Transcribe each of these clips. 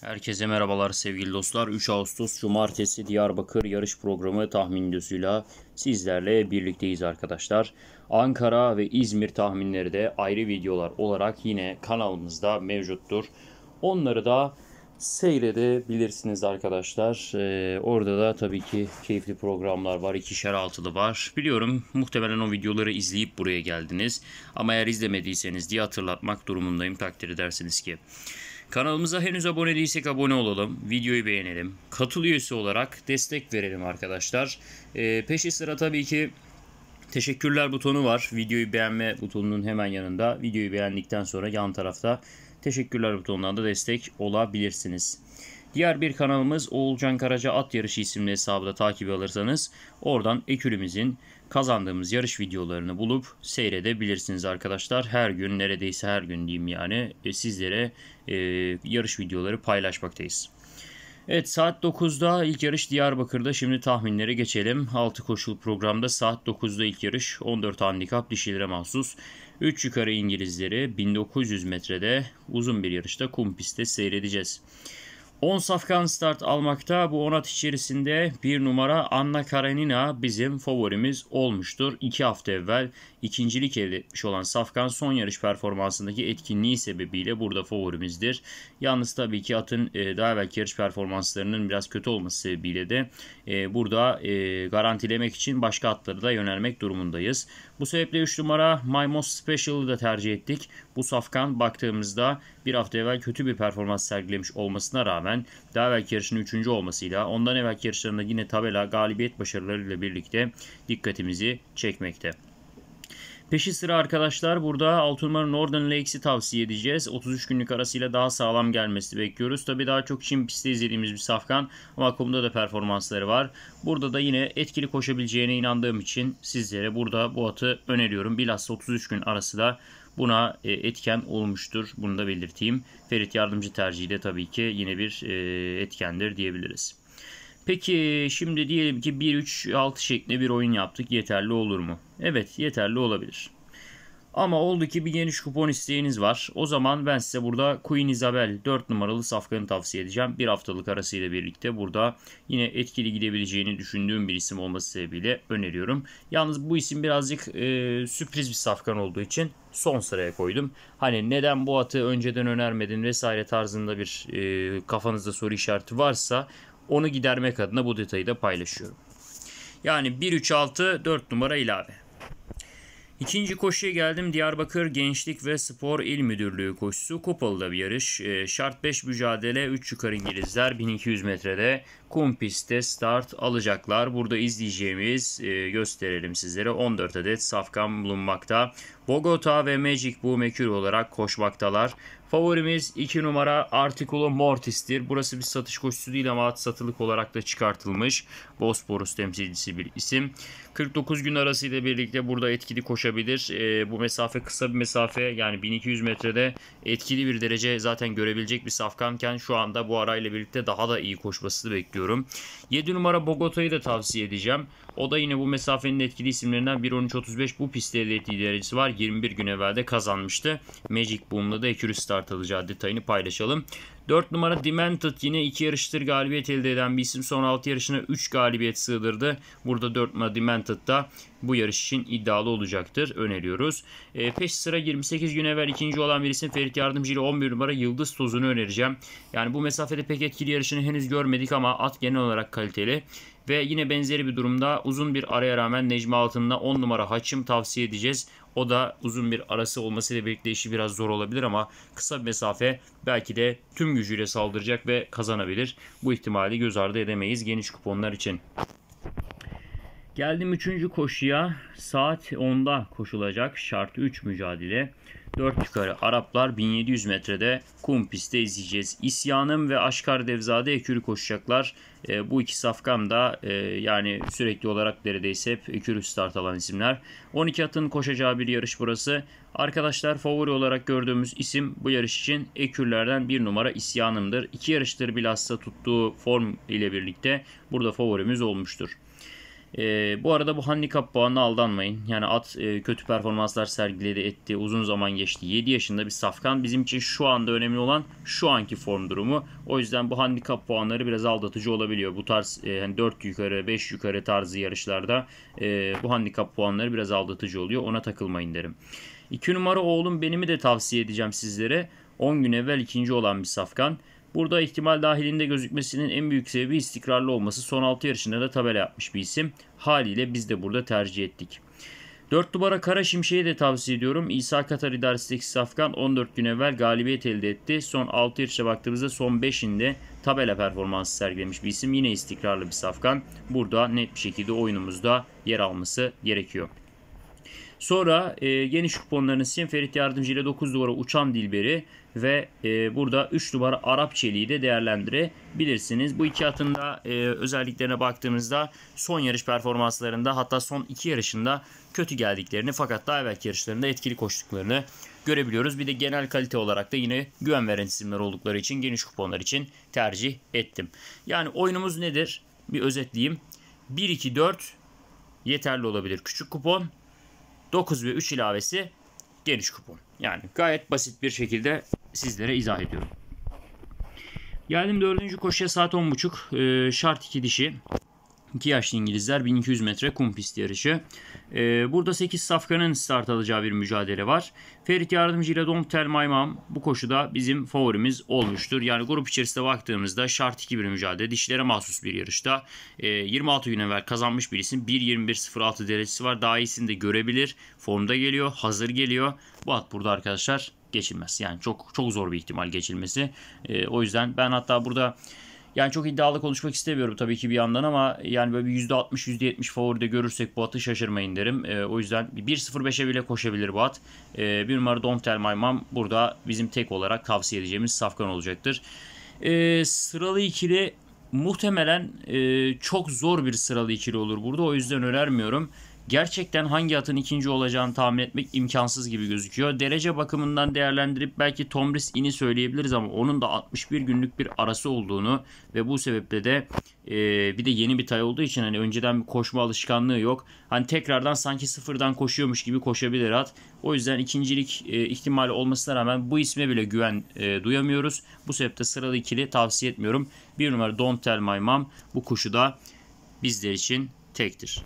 Herkese merhabalar sevgili dostlar. 3 Ağustos Cumartesi Diyarbakır yarış programı tahminlosuyla sizlerle birlikteyiz arkadaşlar. Ankara ve İzmir tahminleri de ayrı videolar olarak yine kanalımızda mevcuttur. Onları da seyredebilirsiniz arkadaşlar. Ee, orada da tabii ki keyifli programlar var. İkişer altılı var. Biliyorum muhtemelen o videoları izleyip buraya geldiniz. Ama eğer izlemediyseniz diye hatırlatmak durumundayım takdir edersiniz ki. Kanalımıza henüz abone değilsek abone olalım, videoyu beğenelim, katıl üyesi olarak destek verelim arkadaşlar. E, peşi sıra tabii ki teşekkürler butonu var. Videoyu beğenme butonunun hemen yanında. Videoyu beğendikten sonra yan tarafta teşekkürler butonundan da destek olabilirsiniz. Diğer bir kanalımız Oğulcan Karaca At Yarışı isimli hesabı da takip alırsanız oradan ekürümüzün kazandığımız yarış videolarını bulup seyredebilirsiniz arkadaşlar. Her gün neredeyse her gün diyeyim yani e, sizlere e, yarış videoları paylaşmaktayız. Evet saat 9'da ilk yarış Diyarbakır'da. Şimdi tahminlere geçelim. 6 koşul programda saat 9'da ilk yarış. 14 handikap dişilere mahsus. 3 yukarı İngilizleri 1900 metrede uzun bir yarışta kum pistte seyredeceğiz. 10 safkan start almakta. Bu at içerisinde bir numara Anna Karenina bizim favorimiz olmuştur. 2 hafta evvel ikincilik elde etmiş olan Safkan son yarış performansındaki etkinliği sebebiyle burada favorimizdir. Yalnız tabii ki atın e, daha evvelki yarış performanslarının biraz kötü olması sebebiyle de e, burada e, garantilemek için başka atları da yönelmek durumundayız. Bu sebeple 3 numara My Most Special'ı da tercih ettik. Bu safkan baktığımızda bir hafta evvel kötü bir performans sergilemiş olmasına rağmen daha evvelki yarışının 3. olmasıyla ondan evvelki yarışlarında yine tabela galibiyet başarılarıyla birlikte dikkatimizi çekmekte. Peşi sıra arkadaşlar burada 6 numara Northern Lakes'i tavsiye edeceğiz. 33 günlük arasıyla daha sağlam gelmesi bekliyoruz. Tabi daha çok Çin pistte izlediğimiz bir safkan ama kumda da performansları var. Burada da yine etkili koşabileceğine inandığım için sizlere burada bu atı öneriyorum. Bilhassa 33 gün arası da buna e, etken olmuştur. Bunu da belirteyim. Ferit yardımcı tercihi de tabii ki yine bir e, etkendir diyebiliriz. Peki şimdi diyelim ki 1-3-6 şeklinde bir oyun yaptık. Yeterli olur mu? Evet yeterli olabilir. Ama oldu ki bir geniş kupon isteğiniz var. O zaman ben size burada Queen Isabel 4 numaralı safkanı tavsiye edeceğim. Bir haftalık arasıyla birlikte burada yine etkili gidebileceğini düşündüğüm bir isim olması sebebiyle öneriyorum. Yalnız bu isim birazcık e, sürpriz bir safkan olduğu için son sıraya koydum. Hani neden bu atı önceden önermedin vesaire tarzında bir e, kafanızda soru işareti varsa onu gidermek adına bu detayı da paylaşıyorum. Yani 1 3 6 4 numara ilave. İkinci koşuya geldim. Diyarbakır Gençlik ve Spor İl Müdürlüğü koşusu. Kupalı da bir yarış. Ee, şart 5 mücadele 3 yukarı İngilizler 1200 metrede kum pistte start alacaklar. Burada izleyeceğimiz e, gösterelim sizlere 14 adet safkan bulunmakta. Bogota ve Magic bu mekür olarak koşmaktalar. Favorimiz 2 numara Articulo Mortis'tir. Burası bir satış koşusu değil ama satılık olarak da çıkartılmış. Bosporus temsilcisi bir isim. 49 gün arası ile birlikte burada etkili koşabilir. E, bu mesafe kısa bir mesafe yani 1200 metrede etkili bir derece zaten görebilecek bir safkanken şu anda bu arayla birlikte daha da iyi koşmasını bekliyoruz istiyorum. 7 numara Bogota'yı da tavsiye edeceğim. O da yine bu mesafenin etkili isimlerinden 1.13.35 bu pistte elde ettiği derecesi var. 21 gün evvel de kazanmıştı. Magic Boom'la da ekürü start alacağı detayını paylaşalım. 4 numara Demented yine 2 yarıştır galibiyet elde eden bir isim. Son 6 yarışına 3 galibiyet sığdırdı. Burada 4 numara Demented da bu yarış için iddialı olacaktır. Öneriyoruz. E, peş sıra 28 gün evvel ikinci olan bir isim Ferit Yardımcı ile 11 numara Yıldız Tozu'nu önereceğim. Yani bu mesafede pek etkili yarışını henüz görmedik ama at genel olarak kaliteli. Ve yine benzeri bir durumda uzun bir araya rağmen Necmi Altın'la 10 numara Haçım tavsiye edeceğiz. O da uzun bir arası olmasıyla birlikte işi biraz zor olabilir ama kısa bir mesafe belki de tüm gücüyle saldıracak ve kazanabilir. Bu ihtimali göz ardı edemeyiz geniş kuponlar için. Geldim 3. koşuya. Saat 10'da koşulacak şart 3 mücadele. 4 yukarı Araplar 1700 metrede kum pistte izleyeceğiz. İsyanım ve Aşkar Devzade ekürü koşacaklar. E, bu iki safkam da e, yani sürekli olarak neredeyse hep ekürü start alan isimler. 12 atın koşacağı bir yarış burası. Arkadaşlar favori olarak gördüğümüz isim bu yarış için ekürlerden bir numara İsyanımdır İki yarıştır bilhassa tuttuğu form ile birlikte burada favorimiz olmuştur. E, bu arada bu handikap puanına aldanmayın. Yani at e, kötü performanslar sergiledi etti. Uzun zaman geçti. 7 yaşında bir safkan. Bizim için şu anda önemli olan şu anki form durumu. O yüzden bu handikap puanları biraz aldatıcı olabiliyor. Bu tarz e, hani 4 yukarı 5 yukarı tarzı yarışlarda e, bu handikap puanları biraz aldatıcı oluyor. Ona takılmayın derim. 2 numara oğlum benimi de tavsiye edeceğim sizlere. 10 gün evvel ikinci olan bir safkan. Burada ihtimal dahilinde gözükmesinin en büyük sebebi istikrarlı olması. Son 6 yarışında da tabela yapmış bir isim. Haliyle biz de burada tercih ettik. 4 numara Kara Şimşek'i de tavsiye ediyorum. İsa Katar idaresindeki Safkan 14 gün evvel galibiyet elde etti. Son 6 yarışa baktığımızda son 5'inde tabela performansı sergilemiş bir isim. Yine istikrarlı bir Safkan. Burada net bir şekilde oyunumuzda yer alması gerekiyor. Sonra e, geniş kuponlarının yardımcı ile 9 numara Uçan Dilberi ve e, burada 3 numara Arap Çeliği de değerlendirebilirsiniz. Bu iki atın da e, özelliklerine baktığımızda son yarış performanslarında hatta son iki yarışında kötü geldiklerini fakat daha evvelki yarışlarında etkili koştuklarını görebiliyoruz. Bir de genel kalite olarak da yine güven veren isimler oldukları için geniş kuponlar için tercih ettim. Yani oyunumuz nedir? Bir özetleyeyim. 1-2-4 yeterli olabilir. Küçük kupon 9 ve 3 ilavesi geniş kupon. Yani gayet basit bir şekilde sizlere izah ediyorum. Geldim dördüncü koşuya saat 10.30. Ee, şart 2 dişi. 2 yaşlı İngilizler 1200 metre kum pisti yarışı. Ee, burada 8 safkanın start alacağı bir mücadele var. Ferit Yardımcı ile Dom Telmaymam bu koşuda bizim favorimiz olmuştur. Yani grup içerisinde baktığımızda şart 2 bir mücadele. Dişlere mahsus bir yarışta. Ee, 26 gün evvel kazanmış bir isim. 1.21.06 derecesi var. Daha iyisini de görebilir. Formda geliyor. Hazır geliyor. Bu at burada arkadaşlar geçilmez. Yani çok çok zor bir ihtimal geçilmesi. Ee, o yüzden ben hatta burada yani çok iddialı konuşmak istemiyorum tabii ki bir yandan ama yani böyle bir %60 %70 favori de görürsek bu atı şaşırmayın derim. E, o yüzden 1.05'e bile koşabilir bu at. E, bir numara Don't Tell My Mom burada bizim tek olarak tavsiye edeceğimiz safkan olacaktır. E, sıralı ikili muhtemelen e, çok zor bir sıralı ikili olur burada. O yüzden önermiyorum. Gerçekten hangi atın ikinci olacağını tahmin etmek imkansız gibi gözüküyor. Derece bakımından değerlendirip belki Tomris ini söyleyebiliriz ama onun da 61 günlük bir arası olduğunu ve bu sebeple de e, bir de yeni bir tay olduğu için hani önceden bir koşma alışkanlığı yok. Hani tekrardan sanki sıfırdan koşuyormuş gibi koşabilir at. O yüzden ikincilik e, ihtimali olmasına rağmen bu isme bile güven e, duyamıyoruz. Bu sebeple sıralı ikili tavsiye etmiyorum. Bir numara Don't Tell My Mom bu kuşu da bizler için tektir.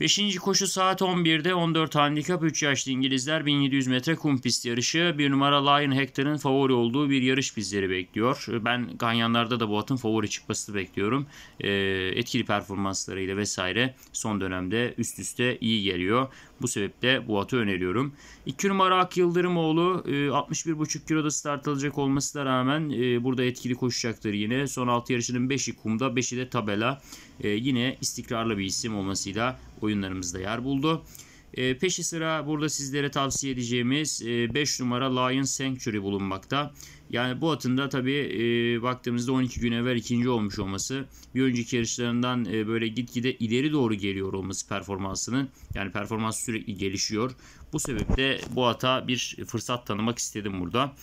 Beşinci koşu saat 11'de 14 handikap 3 yaşlı İngilizler 1700 metre kum pist yarışı. bir numara Lion Hector'ın favori olduğu bir yarış bizleri bekliyor. Ben ganyanlarda da bu atın favori çıkmasını bekliyorum. E, etkili performanslarıyla vesaire son dönemde üst üste iyi geliyor. Bu sebeple bu atı öneriyorum. 2 numara Ak Yıldırımoğlu 61,5 e, kiloda start alacak olmasına rağmen e, burada etkili koşacaktır yine. Son 6 yarışının 5'i kumda 5'i de tabela. E, yine istikrarlı bir isim olmasıyla oyunlarımızda yer buldu. E, peşi sıra burada sizlere tavsiye edeceğimiz e, 5 numara Lion Sanctuary bulunmakta. Yani bu atın da tabii e, baktığımızda 12 gün evvel ikinci olmuş olması bir önceki yarışlarından e, böyle gitgide ileri doğru geliyor olması performansının. Yani performans sürekli gelişiyor. Bu sebeple bu ata bir fırsat tanımak istedim burada.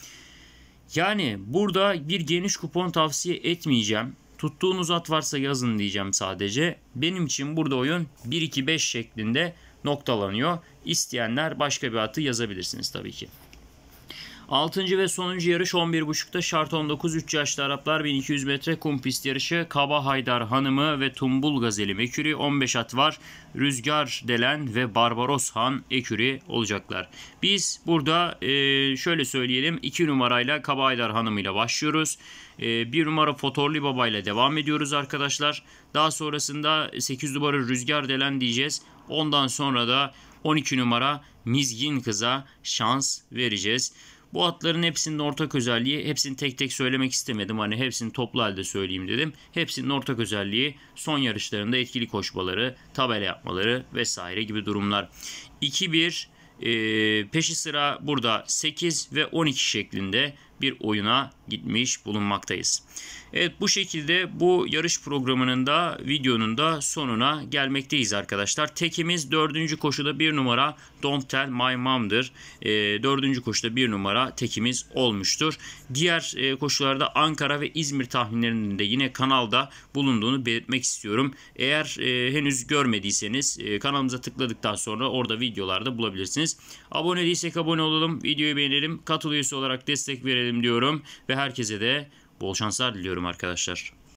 Yani burada bir geniş kupon tavsiye etmeyeceğim. Tuttuğunuz at varsa yazın diyeceğim sadece. Benim için burada oyun 1-2-5 şeklinde noktalanıyor. İsteyenler başka bir atı yazabilirsiniz tabii ki. 6. ve sonuncu yarış 11.30'da şart 19 3 yaşlı Araplar 1200 metre kum pist yarışı Kaba Haydar Hanımı ve Tumbul Gazeli Mekürü 15 at var. Rüzgar Delen ve Barbaros Han Ekürü olacaklar. Biz burada e, şöyle söyleyelim 2 numarayla Kaba Haydar Hanımı ile başlıyoruz. E, numara Fotorli Baba ile devam ediyoruz arkadaşlar. Daha sonrasında 8 numara Rüzgar Delen diyeceğiz. Ondan sonra da 12 numara Mizgin Kız'a şans vereceğiz. Bu atların hepsinin ortak özelliği, hepsini tek tek söylemek istemedim. Hani hepsini toplu halde söyleyeyim dedim. Hepsinin ortak özelliği son yarışlarında etkili koşmaları, tabela yapmaları vesaire gibi durumlar. 2-1 e, peşi sıra burada 8 ve 12 şeklinde bir oyuna gitmiş bulunmaktayız. Evet bu şekilde bu yarış programının da videonun da sonuna gelmekteyiz arkadaşlar. Tekimiz dördüncü koşuda bir numara Don't Tell My Mom'dır. E, dördüncü koşuda bir numara tekimiz olmuştur. Diğer e, koşularda Ankara ve İzmir tahminlerinin de yine kanalda bulunduğunu belirtmek istiyorum. Eğer e, henüz görmediyseniz e, kanalımıza tıkladıktan sonra orada videolarda bulabilirsiniz. Abone değilsek abone olalım, videoyu beğenelim, katıl olarak destek verelim diyorum ve herkese de bol şanslar diliyorum arkadaşlar.